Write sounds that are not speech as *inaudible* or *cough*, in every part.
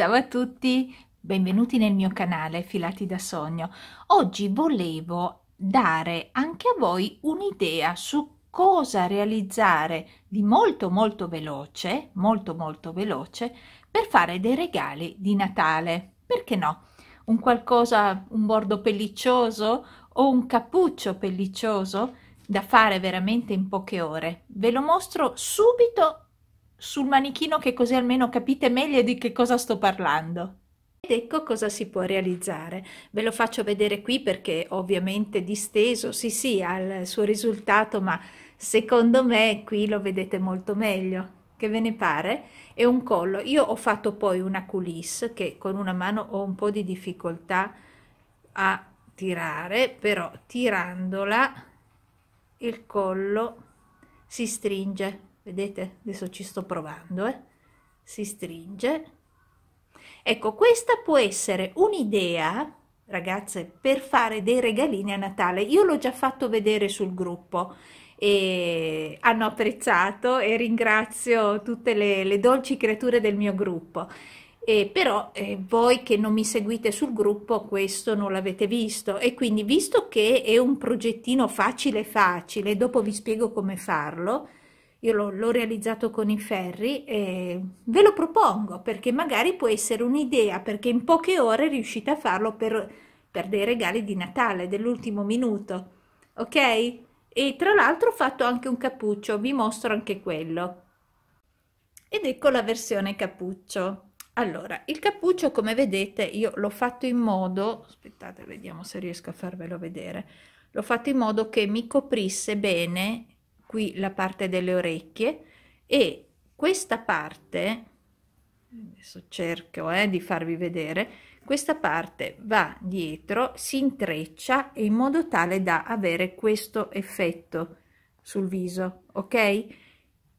Ciao a tutti, benvenuti nel mio canale Filati da Sogno. Oggi volevo dare anche a voi un'idea su cosa realizzare di molto molto veloce, molto molto veloce, per fare dei regali di Natale. Perché no? Un qualcosa, un bordo pelliccioso o un cappuccio pelliccioso da fare veramente in poche ore. Ve lo mostro subito sul manichino che così almeno capite meglio di che cosa sto parlando. Ed ecco cosa si può realizzare. Ve lo faccio vedere qui perché ovviamente disteso, sì sì, ha il suo risultato, ma secondo me qui lo vedete molto meglio. Che ve ne pare? È un collo. Io ho fatto poi una coulisse che con una mano ho un po' di difficoltà a tirare, però tirandola il collo si stringe vedete adesso ci sto provando eh? si stringe ecco questa può essere un'idea ragazze per fare dei regalini a Natale io l'ho già fatto vedere sul gruppo e hanno apprezzato e ringrazio tutte le, le dolci creature del mio gruppo eh, però eh, voi che non mi seguite sul gruppo questo non l'avete visto e quindi visto che è un progettino facile facile dopo vi spiego come farlo io l'ho realizzato con i ferri e ve lo propongo perché magari può essere un'idea perché in poche ore riuscite a farlo per, per dei regali di Natale dell'ultimo minuto ok e tra l'altro ho fatto anche un cappuccio vi mostro anche quello ed ecco la versione cappuccio allora il cappuccio come vedete io l'ho fatto in modo aspettate vediamo se riesco a farvelo vedere l'ho fatto in modo che mi coprisse bene qui la parte delle orecchie e questa parte, adesso cerco eh, di farvi vedere, questa parte va dietro, si intreccia in modo tale da avere questo effetto sul viso, ok?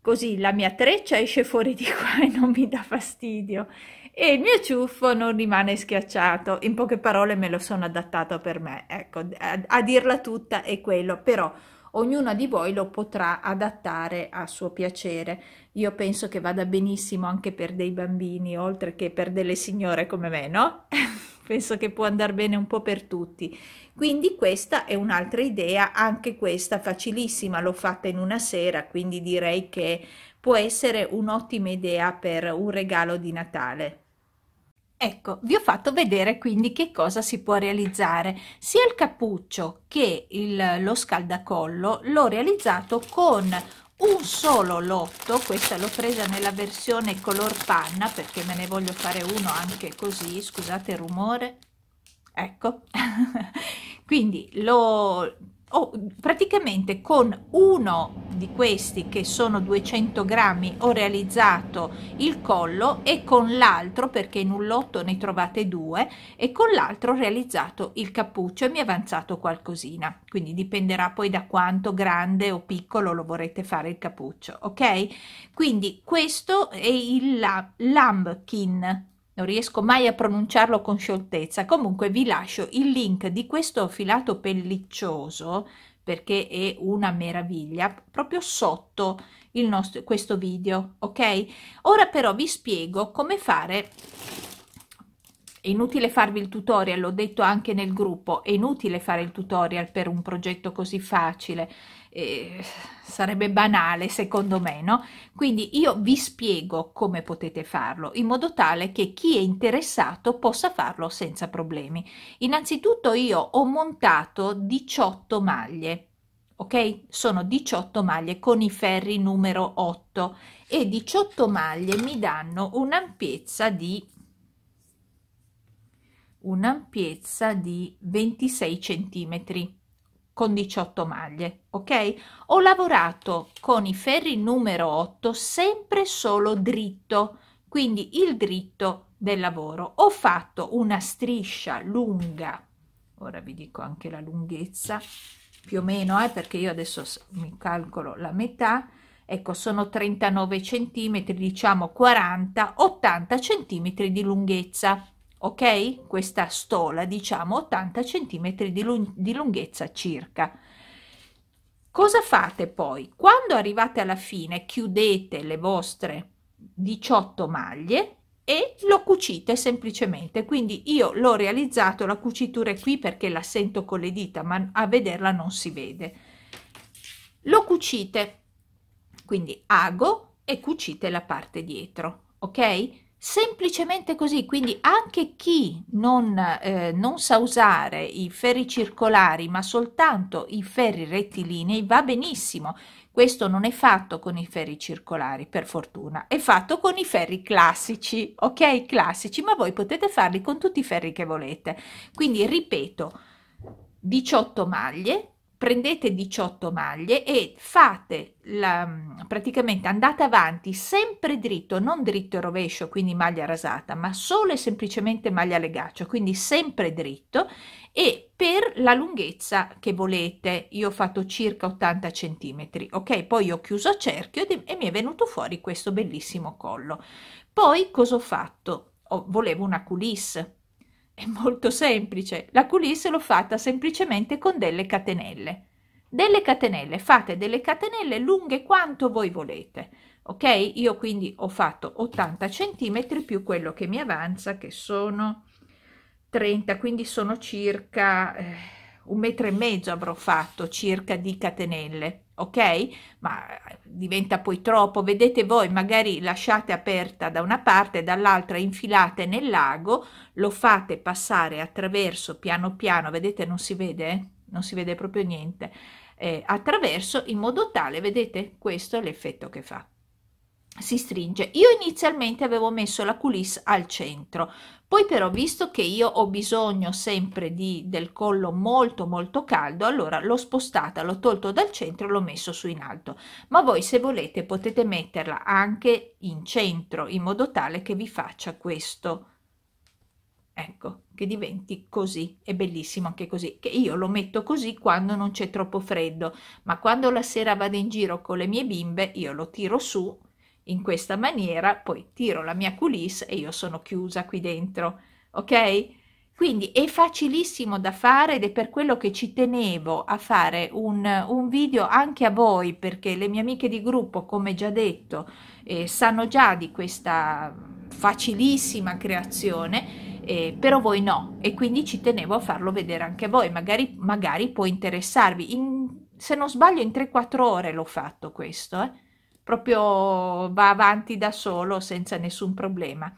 Così la mia treccia esce fuori di qua e non mi dà fastidio e il mio ciuffo non rimane schiacciato. In poche parole me lo sono adattato per me, ecco, a, a dirla tutta è quello, però ognuna di voi lo potrà adattare a suo piacere. Io penso che vada benissimo anche per dei bambini, oltre che per delle signore come me, no? *laughs* penso che può andare bene un po' per tutti. Quindi questa è un'altra idea, anche questa facilissima, l'ho fatta in una sera, quindi direi che può essere un'ottima idea per un regalo di Natale. Ecco, vi ho fatto vedere quindi che cosa si può realizzare. Sia il cappuccio che il, lo scaldacollo l'ho realizzato con un solo lotto, questa l'ho presa nella versione color panna perché me ne voglio fare uno anche così, scusate il rumore. Ecco, *laughs* quindi lo oh, praticamente con uno di questi che sono 200 grammi ho realizzato il collo e con l'altro perché in un lotto ne trovate due e con l'altro ho realizzato il cappuccio e mi è avanzato qualcosina quindi dipenderà poi da quanto grande o piccolo lo vorrete fare il cappuccio ok quindi questo è il lambkin non riesco mai a pronunciarlo con scioltezza. Comunque vi lascio il link di questo filato pelliccioso perché è una meraviglia proprio sotto il nostro questo video, ok? Ora però vi spiego come fare è inutile farvi il tutorial, l'ho detto anche nel gruppo, è inutile fare il tutorial per un progetto così facile eh, sarebbe banale secondo me, no? Quindi io vi spiego come potete farlo in modo tale che chi è interessato possa farlo senza problemi. Innanzitutto io ho montato 18 maglie, ok? Sono 18 maglie con i ferri numero 8 e 18 maglie mi danno un'ampiezza di un'ampiezza di 26 centimetri con 18 maglie ok ho lavorato con i ferri numero 8 sempre solo dritto quindi il dritto del lavoro ho fatto una striscia lunga ora vi dico anche la lunghezza più o meno eh, perché io adesso mi calcolo la metà ecco sono 39 centimetri diciamo 40 80 centimetri di lunghezza ok? Questa stola, diciamo 80 centimetri di, lung di lunghezza circa. Cosa fate poi? Quando arrivate alla fine chiudete le vostre 18 maglie e lo cucite semplicemente. Quindi io l'ho realizzato, la cucitura è qui perché la sento con le dita, ma a vederla non si vede. Lo cucite, quindi ago e cucite la parte dietro, ok? semplicemente così quindi anche chi non, eh, non, sa usare i ferri circolari ma soltanto i ferri rettilinei va benissimo questo non è fatto con i ferri circolari per fortuna è fatto con i ferri classici ok classici ma voi potete farli con tutti i ferri che volete quindi ripeto 18 maglie prendete 18 maglie e fate la, mm, praticamente andate avanti sempre dritto, non dritto e rovescio, quindi maglia rasata, ma solo e semplicemente maglia legaccio, quindi sempre dritto e per la lunghezza che volete. Io ho fatto circa 80 centimetri ok? Poi ho chiuso a cerchio e, e mi è venuto fuori questo bellissimo collo. Poi cosa ho fatto? Oh, volevo una culisse è molto semplice, la culisse l'ho fatta semplicemente con delle catenelle. Delle catenelle, fate delle catenelle lunghe quanto voi volete, ok? Io quindi ho fatto 80 centimetri più quello che mi avanza, che sono 30, quindi sono circa eh, un metro e mezzo avrò fatto circa di catenelle ok? Ma eh, diventa poi troppo, vedete voi, magari lasciate aperta da una parte e dall'altra, infilate nel lago, lo fate passare attraverso piano piano, vedete non si vede, eh? non si vede proprio niente, eh, attraverso in modo tale, vedete, questo è l'effetto che fa si stringe io inizialmente avevo messo la culisse al centro poi però visto che io ho bisogno sempre di del collo molto molto caldo allora l'ho spostata l'ho tolto dal centro l'ho messo su in alto ma voi se volete potete metterla anche in centro in modo tale che vi faccia questo ecco che diventi così è bellissimo anche così che io lo metto così quando non c'è troppo freddo ma quando la sera vado in giro con le mie bimbe io lo tiro su in questa maniera poi tiro la mia coulisse e io sono chiusa qui dentro, ok? Quindi è facilissimo da fare ed è per quello che ci tenevo a fare un, un video anche a voi perché le mie amiche di gruppo, come già detto, eh, sanno già di questa facilissima creazione eh, però voi no e quindi ci tenevo a farlo vedere anche a voi, magari, magari può interessarvi. In, se non sbaglio in 3-4 ore l'ho fatto questo. Eh proprio va avanti da solo senza nessun problema.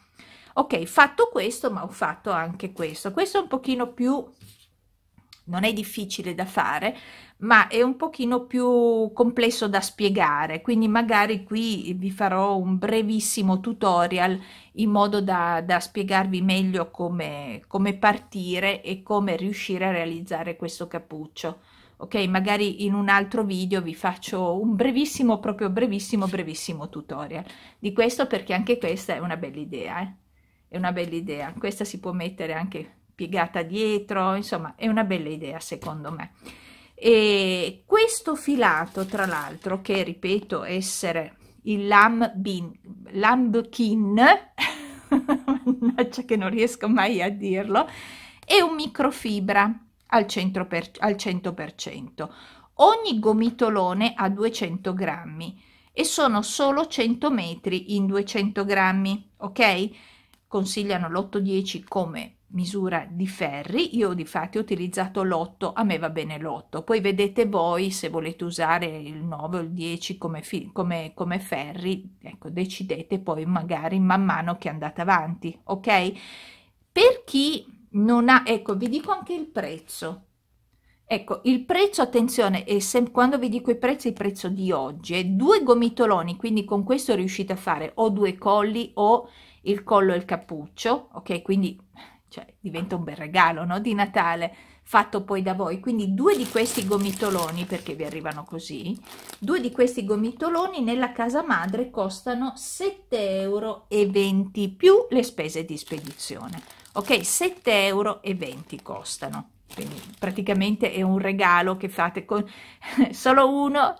Ok, fatto questo, ma ho fatto anche questo. Questo è un pochino più, non è difficile da fare, ma è un pochino più complesso da spiegare, quindi magari qui vi farò un brevissimo tutorial in modo da, da spiegarvi meglio come, come partire e come riuscire a realizzare questo cappuccio ok? Magari in un altro video vi faccio un brevissimo, proprio brevissimo, brevissimo tutorial di questo perché anche questa è una bella idea, eh? È una bella idea, questa si può mettere anche piegata dietro, insomma è una bella idea secondo me. E questo filato tra l'altro che ripeto essere il lambin, lambkin, *laughs* che non riesco mai a dirlo, è un microfibra al, per, al 100%. Ogni gomitolone ha 200 grammi e sono solo 100 metri in 200 grammi, ok? Consigliano l'8-10 come misura di ferri, io di fatto ho utilizzato l'8, a me va bene l'8, poi vedete voi se volete usare il 9 o il 10 come, come, come ferri, ecco decidete poi magari man mano che andate avanti, ok? Per chi non ha ecco vi dico anche il prezzo ecco il prezzo attenzione e se, quando vi dico i prezzi il prezzo di oggi è due gomitoloni quindi con questo riuscite a fare o due colli o il collo e il cappuccio ok quindi cioè, diventa un bel regalo no? di Natale fatto poi da voi quindi due di questi gomitoloni perché vi arrivano così due di questi gomitoloni nella casa madre costano 7,20 euro più le spese di spedizione ok 7,20 euro costano quindi praticamente è un regalo che fate con *laughs* solo uno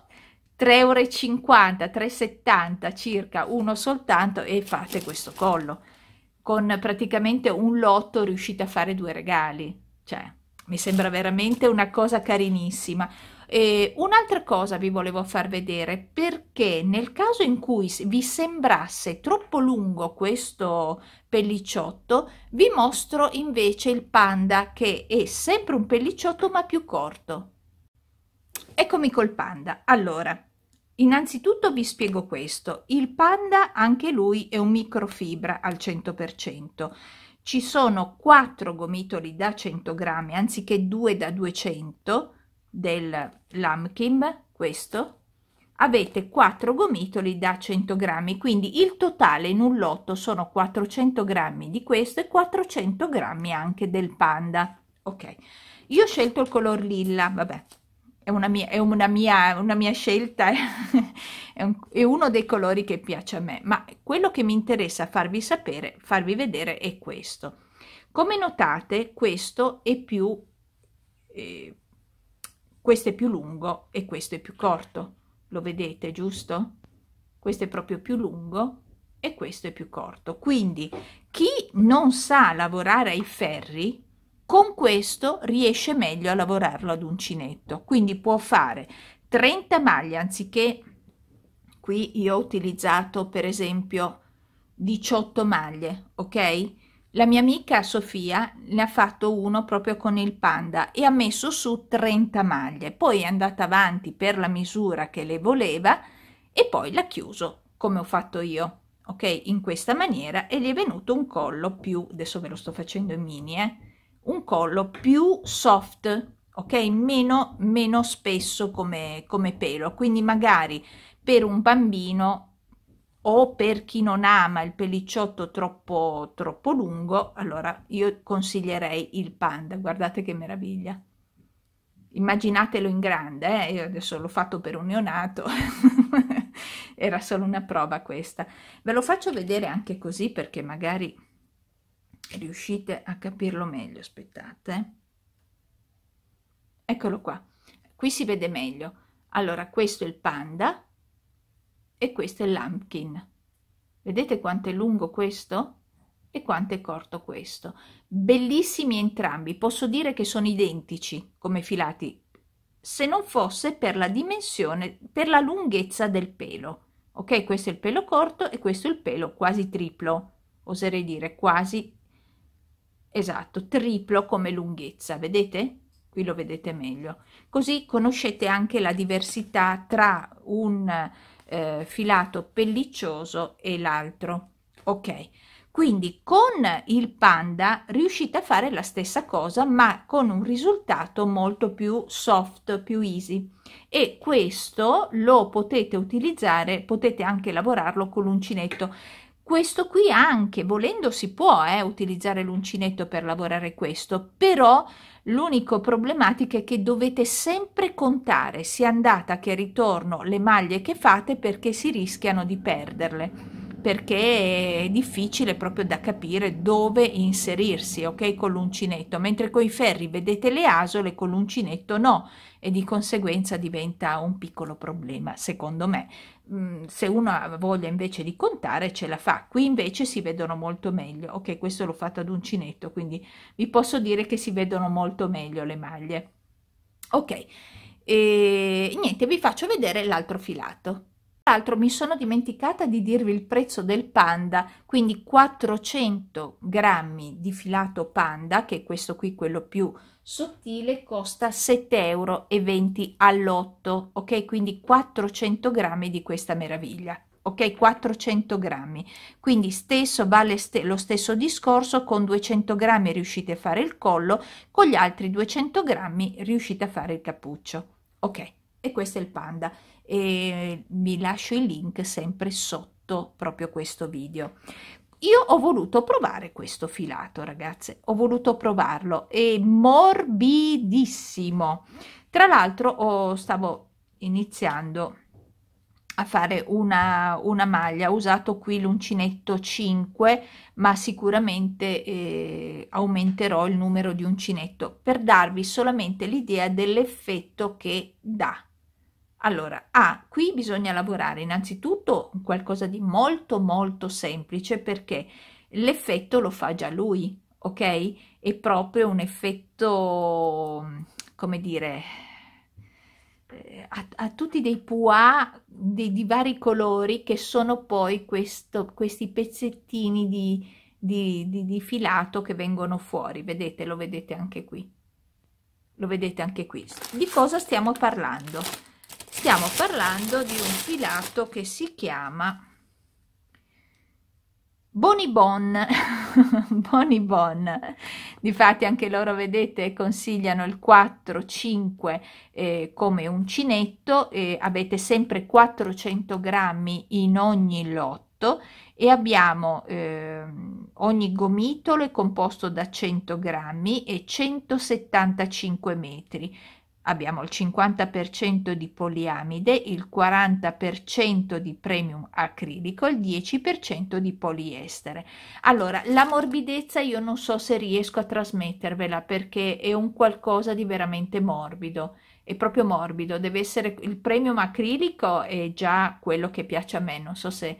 3,50 euro 3,70 circa uno soltanto e fate questo collo con praticamente un lotto riuscite a fare due regali cioè mi sembra veramente una cosa carinissima un'altra cosa vi volevo far vedere perché nel caso in cui vi sembrasse troppo lungo questo pellicciotto vi mostro invece il panda che è sempre un pellicciotto ma più corto. Eccomi col panda. Allora, innanzitutto vi spiego questo. Il panda anche lui è un microfibra al 100% ci sono 4 gomitoli da 100 grammi anziché 2 da 200 del Lamkim, questo, avete 4 gomitoli da 100 grammi, quindi il totale in un lotto sono 400 grammi di questo e 400 grammi anche del panda. Ok, io ho scelto il color lilla, vabbè, è una mia, è una mia, una mia scelta, *laughs* è, un, è, uno dei colori che piace a me, ma quello che mi interessa farvi sapere, farvi vedere è questo. Come notate, questo è più... Eh, questo è più lungo e questo è più corto. Lo vedete, giusto? Questo è proprio più lungo e questo è più corto. Quindi chi non sa lavorare ai ferri, con questo riesce meglio a lavorarlo ad uncinetto. Quindi può fare 30 maglie anziché, qui io ho utilizzato per esempio 18 maglie, ok? La mia amica Sofia ne ha fatto uno proprio con il panda e ha messo su 30 maglie, poi è andata avanti per la misura che le voleva e poi l'ha chiuso come ho fatto io, ok? In questa maniera e gli è venuto un collo più, adesso ve lo sto facendo in mini, eh? un collo più soft, ok? Meno, meno spesso come, come pelo, quindi magari per un bambino o per chi non ama il pellicciotto troppo, troppo lungo, allora io consiglierei il panda, guardate che meraviglia. Immaginatelo in grande, eh? io adesso l'ho fatto per un neonato, *laughs* era solo una prova questa. Ve lo faccio vedere anche così perché magari riuscite a capirlo meglio, aspettate. Eh. Eccolo qua, qui si vede meglio. Allora questo è il panda, e questo è l'Ampkin. Vedete quanto è lungo questo? E quanto è corto questo? Bellissimi entrambi, posso dire che sono identici come filati, se non fosse per la dimensione, per la lunghezza del pelo. Ok, questo è il pelo corto e questo è il pelo quasi triplo, oserei dire quasi esatto, triplo come lunghezza, vedete? Qui lo vedete meglio. Così conoscete anche la diversità tra un eh, filato pelliccioso e l'altro ok quindi con il panda riuscite a fare la stessa cosa ma con un risultato molto più soft più easy e questo lo potete utilizzare potete anche lavorarlo con l'uncinetto questo qui anche volendo si può eh, utilizzare l'uncinetto per lavorare questo però L'unico problematica è che dovete sempre contare sia andata che ritorno le maglie che fate perché si rischiano di perderle, perché è difficile proprio da capire dove inserirsi, ok, con l'uncinetto, mentre con i ferri vedete le asole, con l'uncinetto no, e di conseguenza diventa un piccolo problema, secondo me. Mm, se uno ha voglia invece di contare ce la fa qui invece si vedono molto meglio ok questo l'ho fatto ad uncinetto quindi vi posso dire che si vedono molto meglio le maglie ok e niente vi faccio vedere l'altro filato l'altro mi sono dimenticata di dirvi il prezzo del panda quindi 400 grammi di filato panda che è questo qui quello più sottile costa 7,20 euro all'otto, ok? Quindi 400 grammi di questa meraviglia, ok? 400 grammi, quindi stesso vale st lo stesso discorso, con 200 grammi riuscite a fare il collo, con gli altri 200 grammi riuscite a fare il cappuccio, ok? E questo è il panda, e vi lascio il link sempre sotto proprio questo video io ho voluto provare questo filato ragazze ho voluto provarlo è morbidissimo tra l'altro oh, stavo iniziando a fare una, una maglia ho usato qui l'uncinetto 5 ma sicuramente eh, aumenterò il numero di uncinetto per darvi solamente l'idea dell'effetto che dà allora, ah, qui bisogna lavorare innanzitutto qualcosa di molto molto semplice perché l'effetto lo fa già lui, ok? È proprio un effetto, come dire, eh, a, tutti dei pois di, di, vari colori che sono poi questo, questi pezzettini di, di, di filato che vengono fuori, vedete, lo vedete anche qui, lo vedete anche qui. Di cosa stiamo parlando? stiamo parlando di un filato che si chiama Boni *laughs* Bon, difatti anche loro vedete consigliano il 4-5 eh, come uncinetto, eh, avete sempre 400 grammi in ogni lotto e abbiamo eh, ogni gomitolo è composto da 100 grammi e 175 metri, abbiamo il 50% di poliamide, il 40% di premium acrilico, il 10% di poliestere. Allora, la morbidezza io non so se riesco a trasmettervela perché è un qualcosa di veramente morbido. È proprio morbido, deve essere il premium acrilico è già quello che piace a me, non so se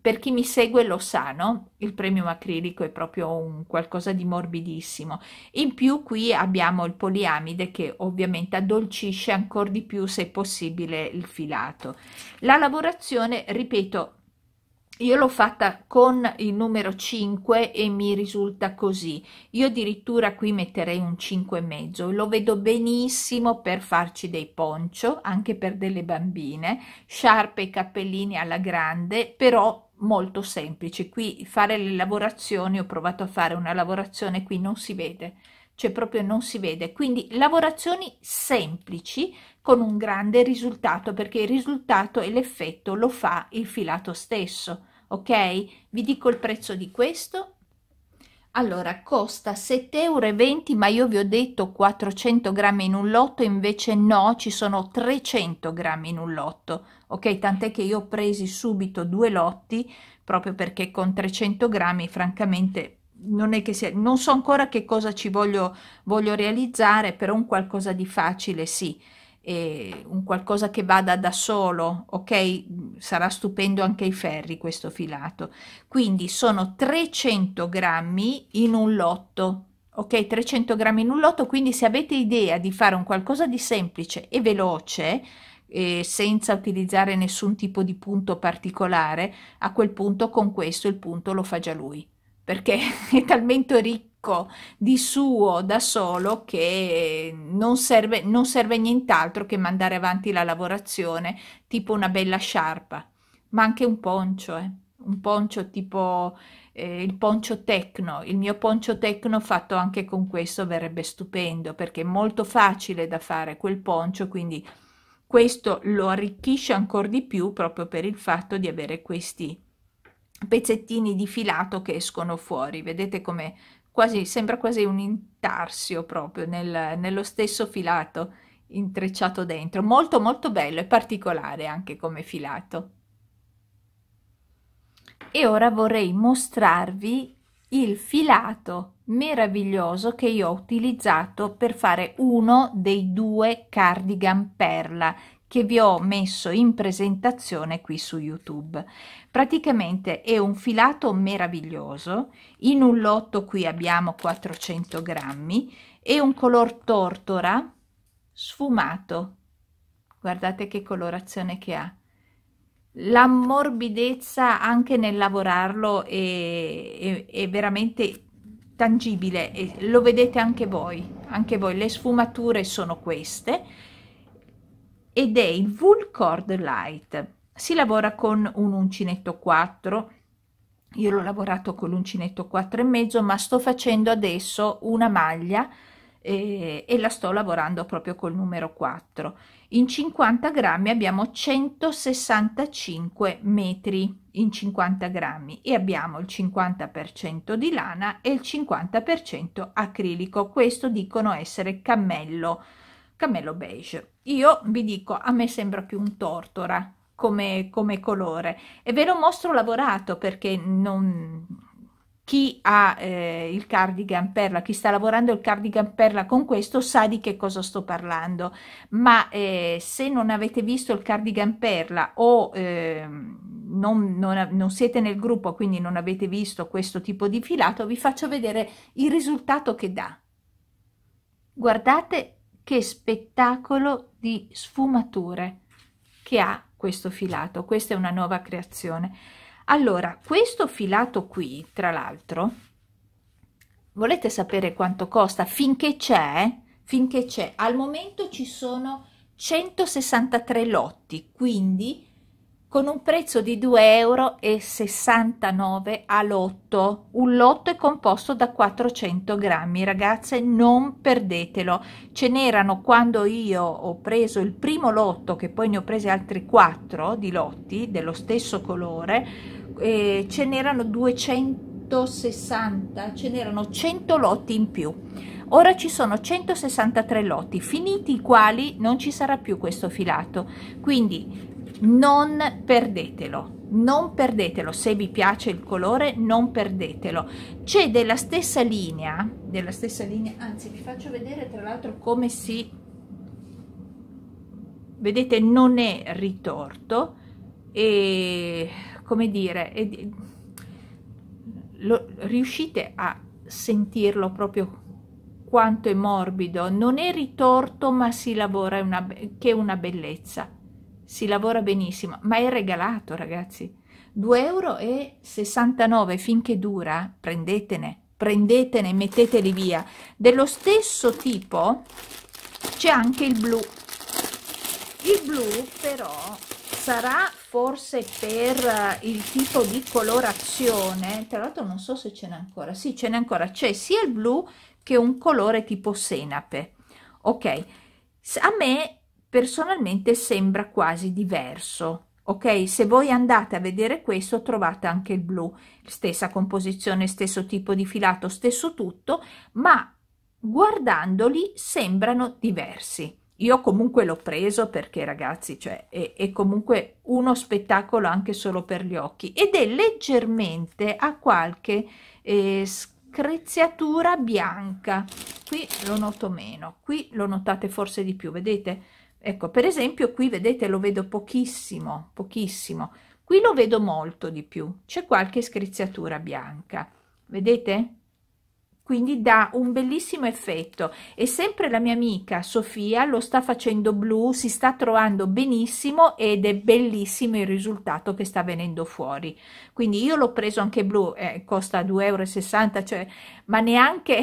per chi mi segue lo sa, no? il premium acrilico è proprio un qualcosa di morbidissimo. In più qui abbiamo il poliamide che ovviamente addolcisce ancora di più se possibile il filato. La lavorazione, ripeto, io l'ho fatta con il numero 5 e mi risulta così. Io addirittura qui metterei un 5 e mezzo. Lo vedo benissimo per farci dei poncio, anche per delle bambine, sciarpe e cappellini alla grande, però molto semplice. Qui fare le lavorazioni, ho provato a fare una lavorazione, qui non si vede, cioè proprio non si vede. Quindi lavorazioni semplici con un grande risultato, perché il risultato e l'effetto lo fa il filato stesso ok? Vi dico il prezzo di questo. Allora, costa 7,20 euro, ma io vi ho detto 400 grammi in un lotto, invece no, ci sono 300 grammi in un lotto, ok? Tant'è che io ho preso subito due lotti, proprio perché con 300 grammi, francamente, non è che sia, non so ancora che cosa ci voglio, voglio realizzare, però un qualcosa di facile, sì eh, un qualcosa che vada da solo, ok? Sarà stupendo anche i ferri questo filato. Quindi sono 300 grammi in un lotto, ok? 300 grammi in un lotto, quindi se avete idea di fare un qualcosa di semplice e veloce, eh, senza utilizzare nessun tipo di punto particolare, a quel punto con questo il punto lo fa già lui, perché *laughs* è talmente ricco di suo da solo che non serve, non serve nient'altro che mandare avanti la lavorazione, tipo una bella sciarpa, ma anche un poncio, eh? un poncio tipo eh, il poncio tecno, il mio poncio tecno fatto anche con questo verrebbe stupendo perché è molto facile da fare quel poncio, quindi questo lo arricchisce ancora di più proprio per il fatto di avere questi pezzettini di filato che escono fuori, vedete come quasi, sembra quasi un intarsio proprio nel, nello stesso filato intrecciato dentro. Molto molto bello e particolare anche come filato. E ora vorrei mostrarvi il filato meraviglioso che io ho utilizzato per fare uno dei due cardigan perla che vi ho messo in presentazione qui su youtube praticamente è un filato meraviglioso in un lotto qui abbiamo 400 grammi è un color tortora sfumato guardate che colorazione che ha la morbidezza anche nel lavorarlo è, è, è veramente tangibile e lo vedete anche voi anche voi le sfumature sono queste ed è il Cord Light. Si lavora con un uncinetto 4, io l'ho lavorato con l'uncinetto 4 e mezzo, ma sto facendo adesso una maglia eh, e la sto lavorando proprio col numero 4. In 50 grammi abbiamo 165 metri in 50 grammi e abbiamo il 50% di lana e il 50% acrilico. Questo dicono essere cammello camello beige. Io vi dico, a me sembra più un tortora come, come colore e ve lo mostro lavorato perché non, chi ha eh, il cardigan perla, chi sta lavorando il cardigan perla con questo sa di che cosa sto parlando, ma eh, se non avete visto il cardigan perla o eh, non, non, non, siete nel gruppo quindi non avete visto questo tipo di filato, vi faccio vedere il risultato che dà. Guardate che spettacolo di sfumature che ha questo filato questa è una nuova creazione allora questo filato qui tra l'altro volete sapere quanto costa finché c'è finché c'è al momento ci sono 163 lotti quindi con un prezzo di 2,69 euro a lotto. Un lotto è composto da 400 grammi, ragazze, non perdetelo. Ce n'erano quando io ho preso il primo lotto, che poi ne ho presi altri 4 di lotti dello stesso colore, eh, ce n'erano 260, ce n'erano 100 lotti in più. Ora ci sono 163 lotti, finiti i quali non ci sarà più questo filato. Quindi non perdetelo non perdetelo se vi piace il colore non perdetelo c'è della stessa linea della stessa linea anzi vi faccio vedere tra l'altro come si vedete non è ritorto e come dire è, lo, riuscite a sentirlo proprio quanto è morbido non è ritorto ma si lavora una, che è una bellezza si lavora benissimo, ma è regalato ragazzi. 2,69 euro finché dura, prendetene, prendetene, metteteli via. Dello stesso tipo c'è anche il blu. Il blu però sarà forse per eh, il tipo di colorazione, tra l'altro non so se ce n'è ancora, sì ce n'è ancora, c'è sia il blu che un colore tipo senape. Ok, a me personalmente sembra quasi diverso. Ok, se voi andate a vedere questo trovate anche il blu, stessa composizione, stesso tipo di filato, stesso tutto, ma guardandoli sembrano diversi. Io comunque l'ho preso perché ragazzi, cioè, è, è comunque uno spettacolo anche solo per gli occhi ed è leggermente a qualche eh, screziatura bianca. Qui lo noto meno, qui lo notate forse di più, vedete? Ecco, per esempio qui vedete lo vedo pochissimo, pochissimo. Qui lo vedo molto di più, c'è qualche screziatura bianca, vedete? Quindi dà un bellissimo effetto e sempre la mia amica Sofia lo sta facendo blu, si sta trovando benissimo ed è bellissimo il risultato che sta venendo fuori. Quindi io l'ho preso anche blu, eh, costa 2,60 euro, cioè, ma neanche...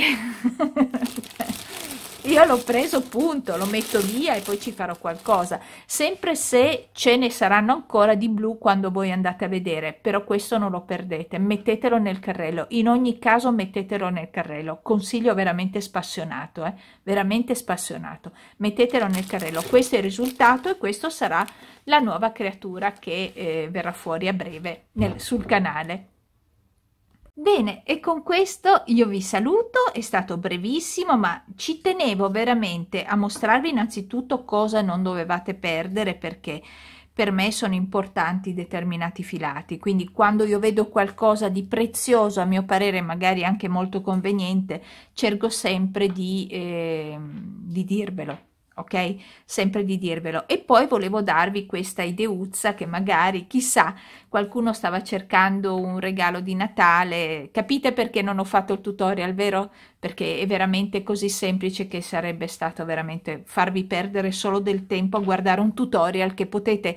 *laughs* *laughs* io l'ho preso punto, lo metto via e poi ci farò qualcosa, sempre se ce ne saranno ancora di blu quando voi andate a vedere, però questo non lo perdete, mettetelo nel carrello, in ogni caso mettetelo nel carrello, consiglio veramente spassionato, eh? veramente spassionato, mettetelo nel carrello, questo è il risultato e questo sarà la nuova creatura che eh, verrà fuori a breve nel, sul canale. Bene, e con questo io vi saluto, è stato brevissimo, ma ci tenevo veramente a mostrarvi innanzitutto cosa non dovevate perdere perché per me sono importanti determinati filati, quindi quando io vedo qualcosa di prezioso, a mio parere magari anche molto conveniente, cerco sempre di, eh, di dirvelo ok? Sempre di dirvelo. E poi volevo darvi questa ideuzza che magari, chissà, qualcuno stava cercando un regalo di Natale. Capite perché non ho fatto il tutorial, vero? Perché è veramente così semplice che sarebbe stato veramente farvi perdere solo del tempo a guardare un tutorial che potete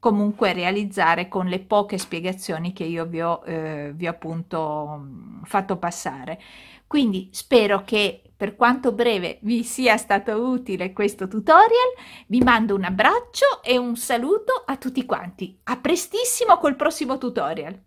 comunque realizzare con le poche spiegazioni che io vi ho, eh, vi ho appunto mm, fatto passare. Quindi spero che per quanto breve vi sia stato utile questo tutorial, vi mando un abbraccio e un saluto a tutti quanti. A prestissimo col prossimo tutorial!